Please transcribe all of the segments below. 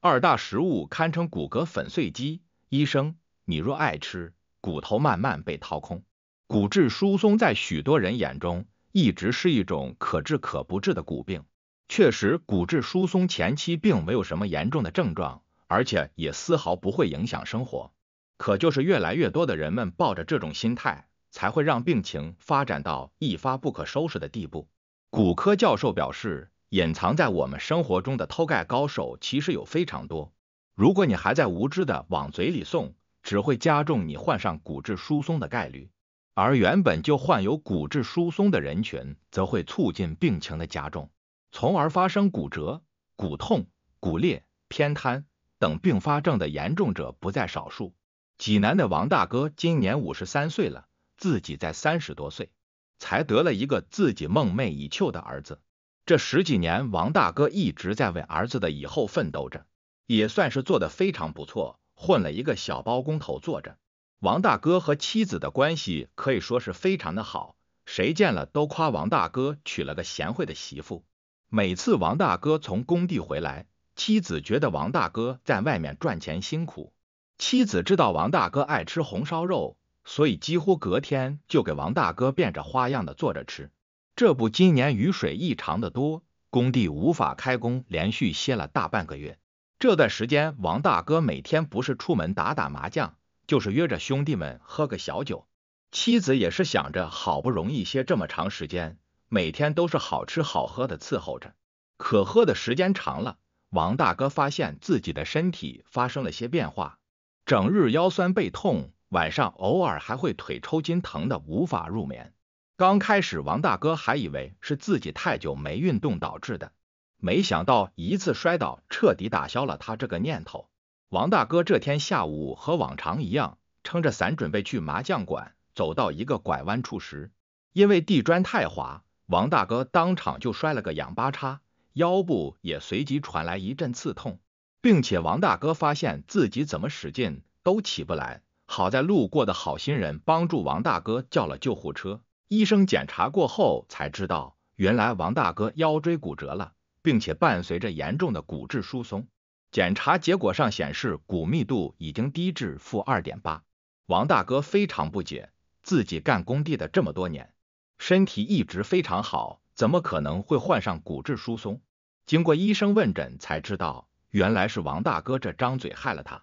二大食物堪称骨骼粉碎机，医生，你若爱吃，骨头慢慢被掏空。骨质疏松在许多人眼中，一直是一种可治可不治的骨病。确实，骨质疏松前期并没有什么严重的症状，而且也丝毫不会影响生活。可就是越来越多的人们抱着这种心态，才会让病情发展到一发不可收拾的地步。骨科教授表示。隐藏在我们生活中的偷盖高手其实有非常多。如果你还在无知的往嘴里送，只会加重你患上骨质疏松的概率；而原本就患有骨质疏松的人群，则会促进病情的加重，从而发生骨折、骨痛、骨裂、偏瘫等并发症的严重者不在少数。济南的王大哥今年五十三岁了，自己在三十多岁才得了一个自己梦寐以求的儿子。这十几年，王大哥一直在为儿子的以后奋斗着，也算是做的非常不错，混了一个小包工头做着。王大哥和妻子的关系可以说是非常的好，谁见了都夸王大哥娶了个贤惠的媳妇。每次王大哥从工地回来，妻子觉得王大哥在外面赚钱辛苦，妻子知道王大哥爱吃红烧肉，所以几乎隔天就给王大哥变着花样的做着吃。这不，今年雨水异常的多，工地无法开工，连续歇了大半个月。这段时间，王大哥每天不是出门打打麻将，就是约着兄弟们喝个小酒。妻子也是想着好不容易歇这么长时间，每天都是好吃好喝的伺候着。可喝的时间长了，王大哥发现自己的身体发生了些变化，整日腰酸背痛，晚上偶尔还会腿抽筋，疼的无法入眠。刚开始，王大哥还以为是自己太久没运动导致的，没想到一次摔倒彻底打消了他这个念头。王大哥这天下午和往常一样，撑着伞准备去麻将馆，走到一个拐弯处时，因为地砖太滑，王大哥当场就摔了个仰八叉，腰部也随即传来一阵刺痛，并且王大哥发现自己怎么使劲都起不来。好在路过的好心人帮助王大哥叫了救护车。医生检查过后才知道，原来王大哥腰椎骨折了，并且伴随着严重的骨质疏松。检查结果上显示，骨密度已经低至负二点八。王大哥非常不解，自己干工地的这么多年，身体一直非常好，怎么可能会患上骨质疏松？经过医生问诊才知道，原来是王大哥这张嘴害了他。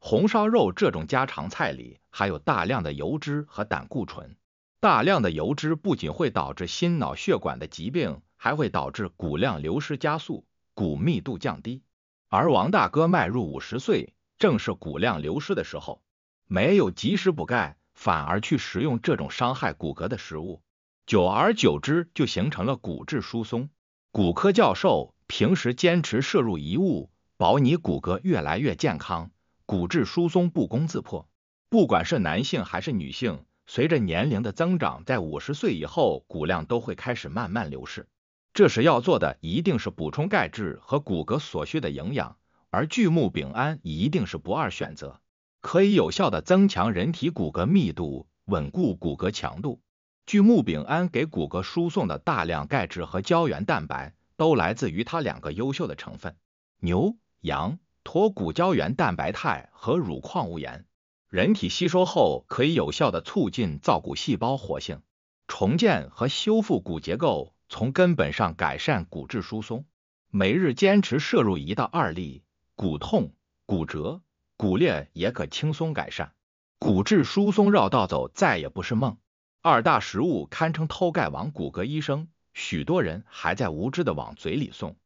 红烧肉这种家常菜里含有大量的油脂和胆固醇。大量的油脂不仅会导致心脑血管的疾病，还会导致骨量流失加速、骨密度降低。而王大哥迈入五十岁，正是骨量流失的时候，没有及时补钙，反而去食用这种伤害骨骼的食物，久而久之就形成了骨质疏松。骨科教授平时坚持摄入一物，保你骨骼越来越健康，骨质疏松不攻自破。不管是男性还是女性。随着年龄的增长，在五十岁以后，骨量都会开始慢慢流失。这时要做的一定是补充钙质和骨骼所需的营养，而聚木丙胺一定是不二选择，可以有效的增强人体骨骼密度，稳固骨骼强度。聚木丙胺给骨骼输送的大量钙质和胶原蛋白，都来自于它两个优秀的成分：牛、羊驼骨胶原蛋白肽和乳矿物盐。人体吸收后，可以有效的促进造骨细胞活性，重建和修复骨结构，从根本上改善骨质疏松。每日坚持摄入一到二粒，骨痛、骨折、骨裂也可轻松改善。骨质疏松绕道走，再也不是梦。二大食物堪称偷钙王，骨骼医生，许多人还在无知的往嘴里送。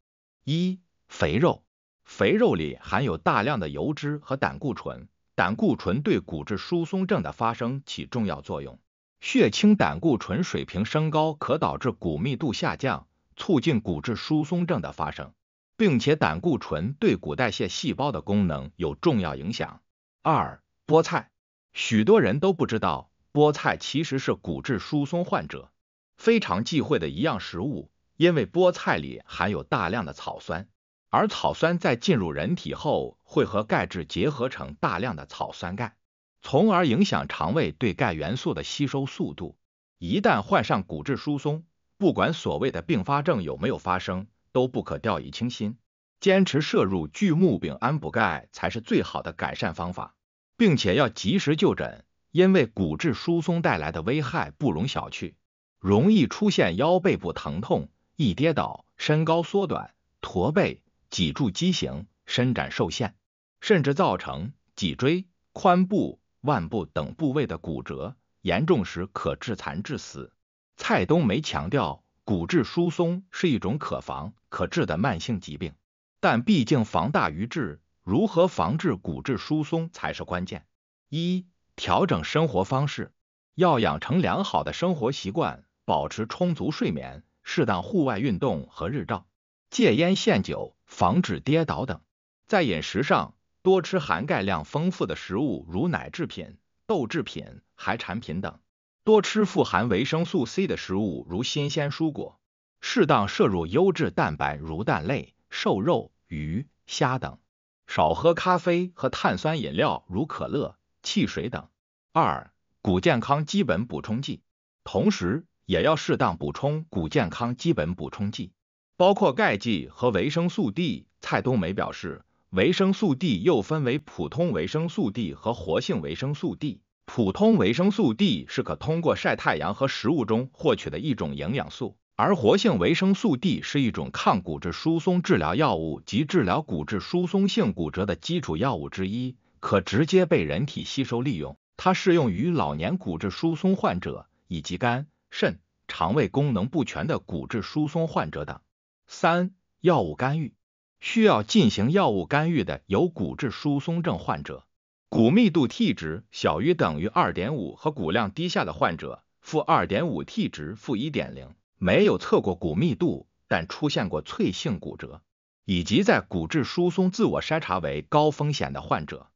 一、肥肉，肥肉里含有大量的油脂和胆固醇。胆固醇对骨质疏松症的发生起重要作用，血清胆固醇水平升高可导致骨密度下降，促进骨质疏松症的发生，并且胆固醇对骨代谢细胞的功能有重要影响。二、菠菜，许多人都不知道，菠菜其实是骨质疏松患者非常忌讳的一样食物，因为菠菜里含有大量的草酸。而草酸在进入人体后，会和钙质结合成大量的草酸钙，从而影响肠胃对钙元素的吸收速度。一旦患上骨质疏松，不管所谓的并发症有没有发生，都不可掉以轻心。坚持摄入聚木丙胺补钙才是最好的改善方法，并且要及时就诊，因为骨质疏松带来的危害不容小觑，容易出现腰背部疼痛、易跌倒身高缩短、驼背。脊柱畸形、伸展受限，甚至造成脊椎、髋部、腕部等部位的骨折，严重时可致残致死。蔡冬梅强调，骨质疏松是一种可防可治的慢性疾病，但毕竟防大于治，如何防治骨质疏松才是关键。一、调整生活方式，要养成良好的生活习惯，保持充足睡眠，适当户外运动和日照。戒烟限酒，防止跌倒等。在饮食上，多吃含钙量丰富的食物，如奶制品、豆制品、海产品等；多吃富含维生素 C 的食物，如新鲜蔬果；适当摄入优质蛋白，如蛋类、瘦肉、鱼、虾等；少喝咖啡和碳酸饮料，如可乐、汽水等。二、骨健康基本补充剂，同时也要适当补充骨健康基本补充剂。包括钙剂和维生素 D。蔡冬梅表示，维生素 D 又分为普通维生素 D 和活性维生素 D。普通维生素 D 是可通过晒太阳和食物中获取的一种营养素，而活性维生素 D 是一种抗骨质疏松治疗药物及治疗骨质疏松性骨折的基础药物之一，可直接被人体吸收利用。它适用于老年骨质疏松患者以及肝、肾、肠胃功能不全的骨质疏松患者等。三、药物干预需要进行药物干预的有骨质疏松症患者，骨密度 T 值小于等于二点五和骨量低下的患者，负二点五 T 值负一点零，没有测过骨密度，但出现过脆性骨折，以及在骨质疏松自我筛查为高风险的患者。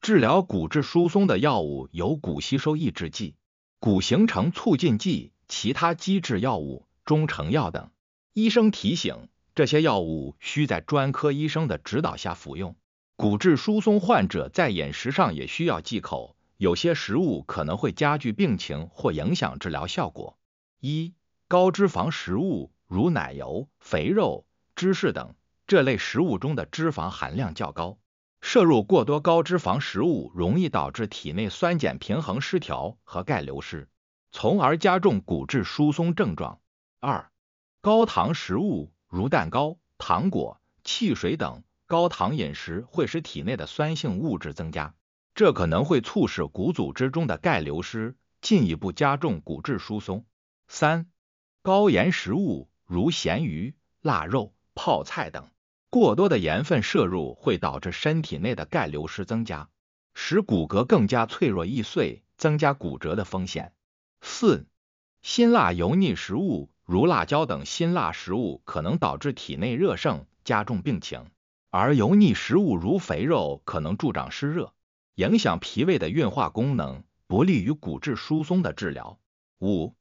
治疗骨质疏松的药物有骨吸收抑制剂、骨形成促进剂、其他机制药物、中成药等。医生提醒，这些药物需在专科医生的指导下服用。骨质疏松患者在饮食上也需要忌口，有些食物可能会加剧病情或影响治疗效果。一、高脂肪食物如奶油、肥肉、芝士等，这类食物中的脂肪含量较高，摄入过多高脂肪食物容易导致体内酸碱平衡失调和钙流失，从而加重骨质疏松症状。二高糖食物如蛋糕、糖果、汽水等，高糖饮食会使体内的酸性物质增加，这可能会促使骨组织中的钙流失，进一步加重骨质疏松。三、高盐食物如咸鱼、腊肉、泡菜等，过多的盐分摄入会导致身体内的钙流失增加，使骨骼更加脆弱易碎，增加骨折的风险。四、辛辣油腻食物。如辣椒等辛辣食物可能导致体内热盛，加重病情；而油腻食物如肥肉可能助长湿热，影响脾胃的运化功能，不利于骨质疏松的治疗。五、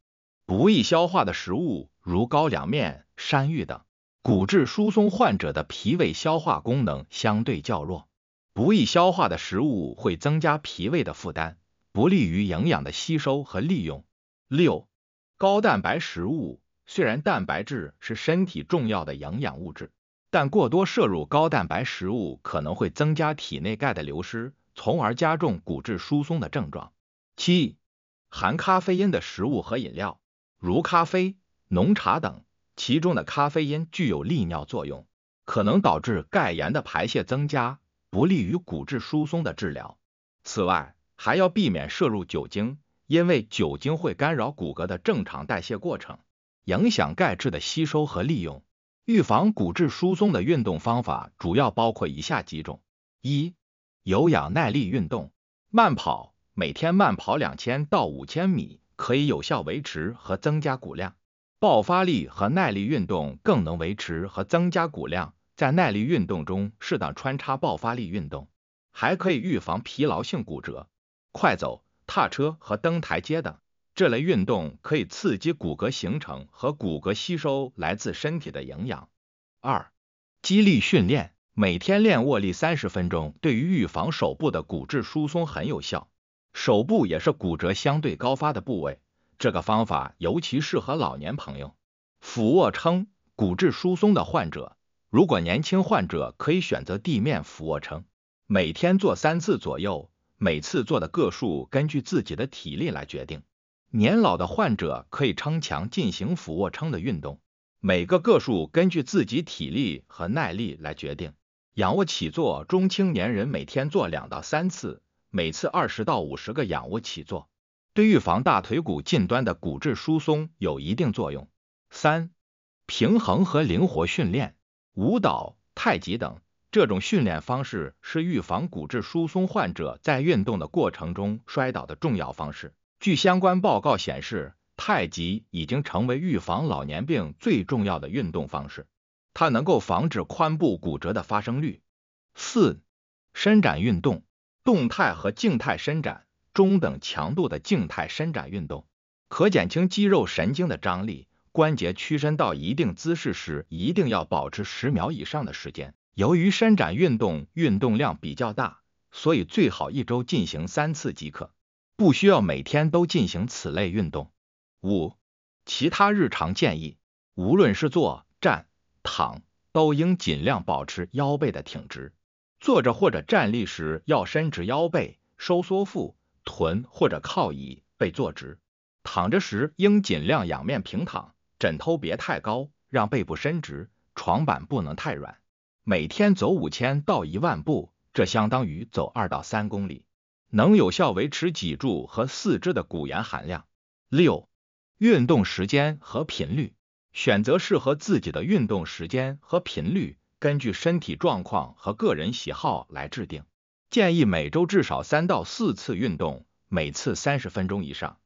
不易消化的食物如高粱面、山芋等，骨质疏松患者的脾胃消化功能相对较弱，不易消化的食物会增加脾胃的负担，不利于营养的吸收和利用。六、高蛋白食物。虽然蛋白质是身体重要的营养物质，但过多摄入高蛋白食物可能会增加体内钙的流失，从而加重骨质疏松的症状。七，含咖啡因的食物和饮料，如咖啡、浓茶等，其中的咖啡因具有利尿作用，可能导致钙盐的排泄增加，不利于骨质疏松的治疗。此外，还要避免摄入酒精，因为酒精会干扰骨骼的正常代谢过程。影响钙质的吸收和利用，预防骨质疏松的运动方法主要包括以下几种：一、有氧耐力运动，慢跑，每天慢跑两千到五千米，可以有效维持和增加骨量；爆发力和耐力运动更能维持和增加骨量，在耐力运动中适当穿插爆发力运动，还可以预防疲劳性骨折。快走、踏车和登台阶等。这类运动可以刺激骨骼形成和骨骼吸收来自身体的营养。二、肌力训练，每天练握力三十分钟，对于预防手部的骨质疏松很有效。手部也是骨折相对高发的部位，这个方法尤其适合老年朋友。俯卧撑，骨质疏松的患者，如果年轻患者可以选择地面俯卧撑，每天做三次左右，每次做的个数根据自己的体力来决定。年老的患者可以撑墙进行俯卧撑的运动，每个个数根据自己体力和耐力来决定。仰卧起坐，中青年人每天做两到三次，每次二十到五十个仰卧起坐，对预防大腿骨近端的骨质疏松有一定作用。三、平衡和灵活训练，舞蹈、太极等，这种训练方式是预防骨质疏松患者在运动的过程中摔倒的重要方式。据相关报告显示，太极已经成为预防老年病最重要的运动方式。它能够防止髋部骨折的发生率。四、伸展运动，动态和静态伸展，中等强度的静态伸展运动可减轻肌肉神经的张力。关节屈伸到一定姿势时，一定要保持十秒以上的时间。由于伸展运动运动量比较大，所以最好一周进行三次即可。不需要每天都进行此类运动。五、其他日常建议：无论是坐、站、躺，都应尽量保持腰背的挺直。坐着或者站立时，要伸直腰背，收缩腹、臀或者靠椅背坐直；躺着时，应尽量仰面平躺，枕头别太高，让背部伸直，床板不能太软。每天走五千到一万步，这相当于走二到三公里。能有效维持脊柱和四肢的骨盐含量。六，运动时间和频率，选择适合自己的运动时间和频率，根据身体状况和个人喜好来制定。建议每周至少三到四次运动，每次三十分钟以上。